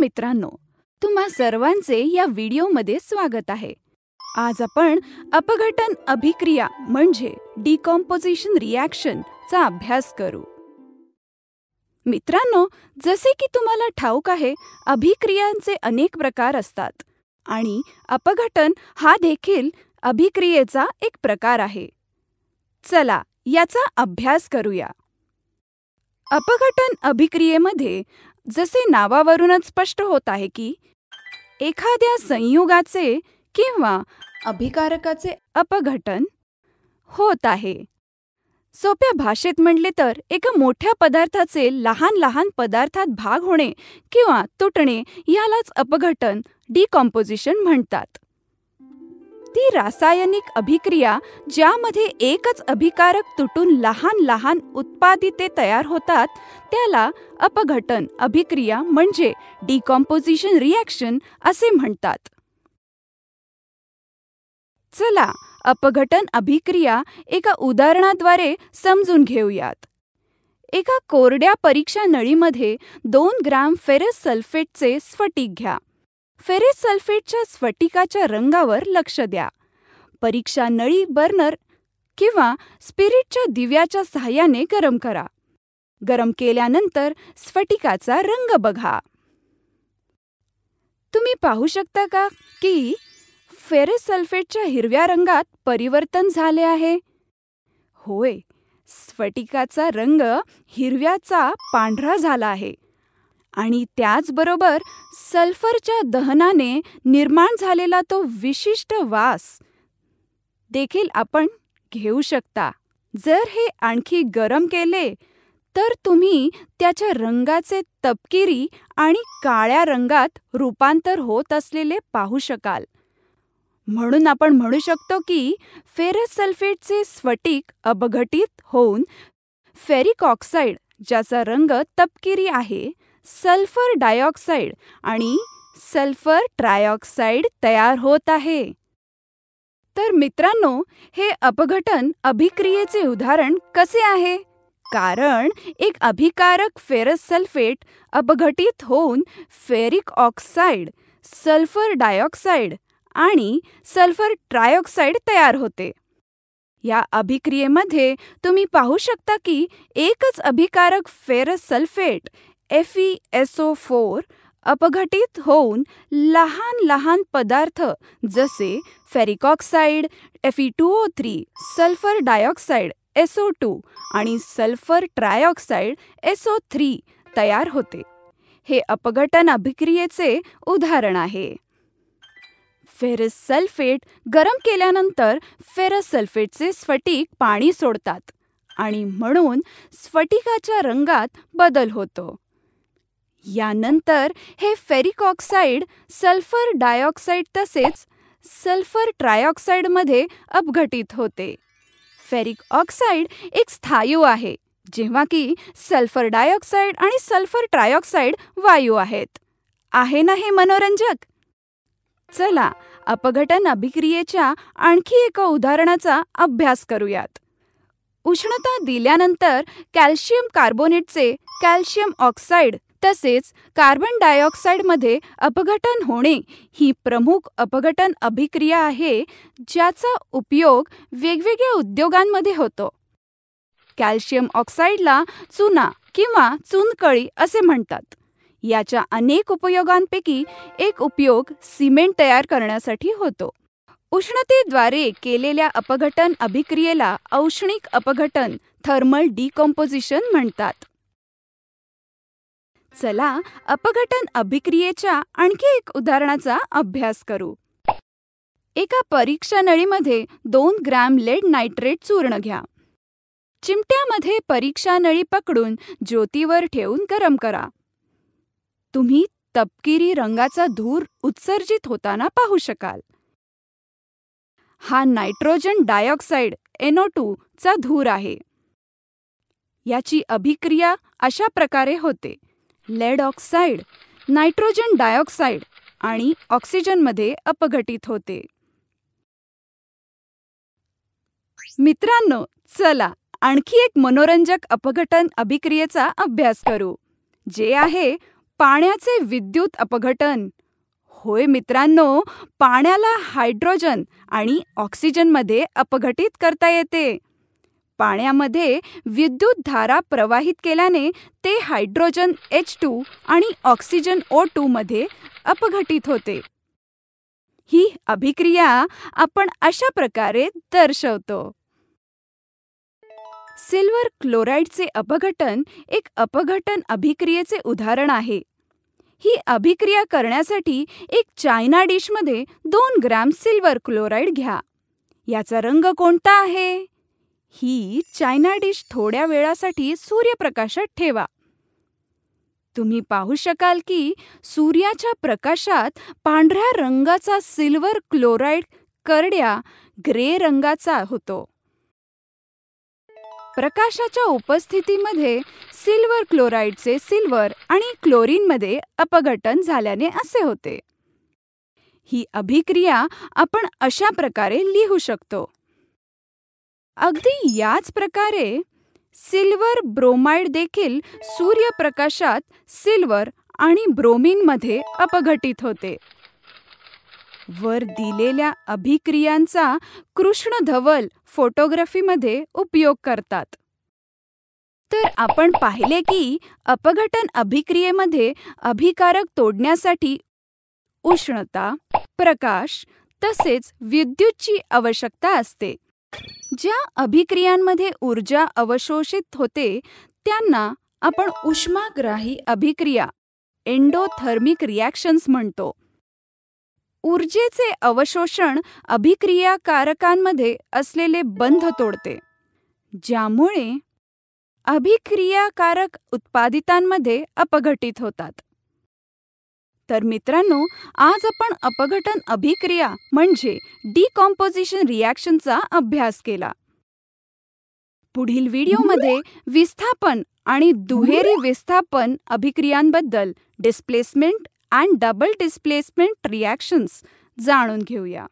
मित्रांनो तुम्हा सर्वांचे या व्हिडिओमध्ये स्वागत आहे आज आपण अपघटन अभिक्रिया म्हणजे डिकॉम्पोजिशन रिॲक्शन चा अभ्यास करू मित्रांनो जसे की तुम्हाला ठाऊक आहे अभिक्रियांचे अनेक प्रकार असतात आणि अपघटन हा देखील अभिक्रियेचा एक प्रकार आहे चला याचा अभ्यास करूया अपघटन अभिक्रियेमध्ये जसे नावावरूनच स्पष्ट होत आहे की एखाद्या संयुगाचे किंवा अभिकारकाचे अपघटन होत आहे सोप्या भाषेत म्हणले तर एका मोठ्या पदार्थाचे लहान लहान पदार्थात भाग होणे किंवा तुटणे यालाच अपघटन डिकॉम्पोजिशन म्हणतात ती रासायनिक अभिक्रिया ज्यामध्ये एकच अभिकारक तुटून लहान लहान उत्पादिते तयार होतात त्याला अपघटन अभिक्रिया म्हणजे डिकॉम्पोजिशन रिॲक्शन असे म्हणतात चला अपघटन अभिक्रिया एका उदाहरणाद्वारे समजून घेऊयात एका कोरड्या परीक्षा नळीमध्ये दोन ग्राम फेरस सल्फेटचे स्फटिक घ्या फेरिस सल्फेटच्या स्फटिकाच्या रंगावर लक्ष द्या परीक्षा नळी बर्नर किंवा स्पिरिटच्या दिव्याच्या सहाय्याने गरम करा गरम केल्यानंतर स्फटिकाचा रंग बघा तुम्ही पाहू शकता का की फेरेस सल्फेटच्या हिरव्या रंगात परिवर्तन झाले आहे होय स्फटिकाचा रंग हिरव्याचा पांढरा झाला आहे आणि त्याचबरोबर सल्फरच्या दहनाने निर्माण झालेला तो विशिष्ट वास देखील आपण घेऊ शकता जर हे आणखी गरम केले तर तुम्ही त्याच्या रंगाचे तपकिरी आणि काळ्या रंगात रूपांतर होत असलेले पाहू शकाल म्हणून आपण म्हणू शकतो की फेरस सल्फेटचे स्फटिक अपघटित होऊन फेरिक ऑक्साईड ज्याचा रंग तपकिरी आहे सल्फर डायऑक्साइड आणि सल्फर ट्रायऑक्साइड तयार होत आहे तर मित्रांनो हे अपघटन अभिक्रियेचे उदाहरण कसे आहे कारण एक अभिकारक फेरस सल्फेट अपघटित होऊन फेरिक ऑक्साइड सल्फर डायऑक्साइड आणि सल्फर ट्रायऑक्साइड तयार होते या अभिक्रियेमध्ये तुम्ही पाहू शकता की एकच अभिकारक ferrous sulphate F E S O four अपघटित होऊन लहान लहान पदार्थ जसे ferric oxide F E two O three sulphur dioxide S O two आणि सल्फर ट्रायऑक्साईड एसओ थ्री तयार होते हे अपघटन अभिक्रियेचे उदाहरण आहे फेरस सल्फेट गरम केल्यानंतर फेरस सल्फेटचे स्फटिक पाणी सोडतात आणि म्हणून स्फटिकाच्या रंगात बदल होतो यानंतर हे फेरिक ऑक्साईड सल्फर डायऑक्साईड तसेच सल्फर ट्रायऑक्साईडमध्ये अपघटित होते फेरिक ऑक्साईड एक स्थायू आहे जेव्हा की सल्फर डायऑक्साईड आणि सल्फर ट्रायऑक्साईड वायू आहेत आहे ना हे मनोरंजक चला अपघटन अभिक्रियेच्या आणखी एका उदाहरणाचा अभ्यास करूयात उष्णता दिल्यानंतर कॅल्शियम कार्बोनेटचे कॅल्शियम ऑक्साईड तसेच कार्बन डायऑक्साईडमध्ये अपघटन होणे ही प्रमुख अपघटन अभिक्रिया आहे ज्याचा उपयोग वेगवेगळ्या उद्योगांमध्ये होतो कॅल्शियम ऑक्साईडला चुना किंवा चुनकळी असे म्हणतात याच्या अनेक उपयोगांपैकी एक उपयोग सिमेंट तयार करण्यासाठी होतो उष्णतेद्वारे केलेल्या अपघटन अभिक्रियेला औष्णिक अपघटन थर्मल डिकॉम्पोजिशन म्हणतात चला अपघटन अभिक्रियेच्या आणखी एक उदाहरणाचा अभ्यास करू एका परीक्षा नळीमध्ये दोन ग्रॅम लेड नायट्रेट चूर्ण घ्या चिमट्यामध्ये परीक्षा नळी पकडून ज्योतीवर ठेवून गरम करा तुम्ही तपकिरी रंगाचा धूर उत्सर्जित होताना पाहू शकाल हा नायट्रोजन डायऑक्साइड एनो टू चा धूर आहे याची अभिक्रिया अशा प्रकारे होते लेड ऑक्साईड नायट्रोजन डायऑक्साईड आणि ऑक्सिजनमध्ये अपघटित होते मित्रांनो चला आणखी एक मनोरंजक अपघटन अभिक्रियेचा अभ्यास करू जे आहे पाण्याचे विद्युत अपघटन होय मित्रांनो पाण्याला हायड्रोजन आणि ऑक्सिजनमध्ये अपघटित करता येते पाण्यामध्ये विद्युत धारा प्रवाहित केल्याने ते हायड्रोजन एच टू आणि ऑक्सिजन ओ मध्ये अपघटित होते ही अभिक्रिया आपण अशा प्रकारे दर्शवतो सिल्वर क्लोराईडचे अपघटन एक अपघटन अभिक्रियेचे उदाहरण आहे ही अभिक्रिया करण्यासाठी एक चायना डिशमध्ये दोन ग्रॅम सिल्वर क्लोराईड घ्या याचा रंग कोणता आहे ही चायना डिश थोड्या वेळासाठी सूर्यप्रकाशात ठेवा तुम्ही पाहू शकाल की सूर्याच्या प्रकाशात पांढऱ्या रंगाचा सिल्वर क्लोराईड करड्या ग्रे रंगाचा होतो प्रकाशाच्या उपस्थितीमध्ये सिल्वर क्लोराईडचे सिल्वर आणि क्लोरीनमध्ये अपघटन झाल्याने असे होते ही अभिक्रिया आपण अशा प्रकारे लिहू शकतो अगदी याच प्रकारे सिल्वर ब्रोमाइड देखील सूर्यप्रकाशात सिल्वर आणि ब्रोमिनमध्ये अपघटित होते वर दिलेल्या अभिक्रियांचा कृष्ण धवल फोटोग्राफीमध्ये उपयोग करतात तर आपण पाहिले की अपघटन अभिक्रियेमध्ये अभिकारक तोडण्यासाठी उष्णता प्रकाश तसेच विद्युतची आवश्यकता असते ज्या अभिक्रियांमध्ये ऊर्जा अवशोषित होते त्यांना आपण उष्माग्राही अभिक्रिया एंडोथर्मिक रिॲक्शन्स म्हणतो ऊर्जेचे अवशोषण अभिक्रिया कारकांमध्ये असलेले बंध तोडते ज्यामुळे अभिक्रियाकारक उत्पादितांमध्ये अपघटित होतात तर मित्रांनो आज आपण अपघटन अभिक्रिया म्हणजे डिकॉम्पोजिशन रिॲक्शनचा अभ्यास केला पुढील व्हिडिओमध्ये विस्थापन आणि दुहेरी विस्थापन अभिक्रियांबद्दल displacement and double displacement reactions जाणून घेऊया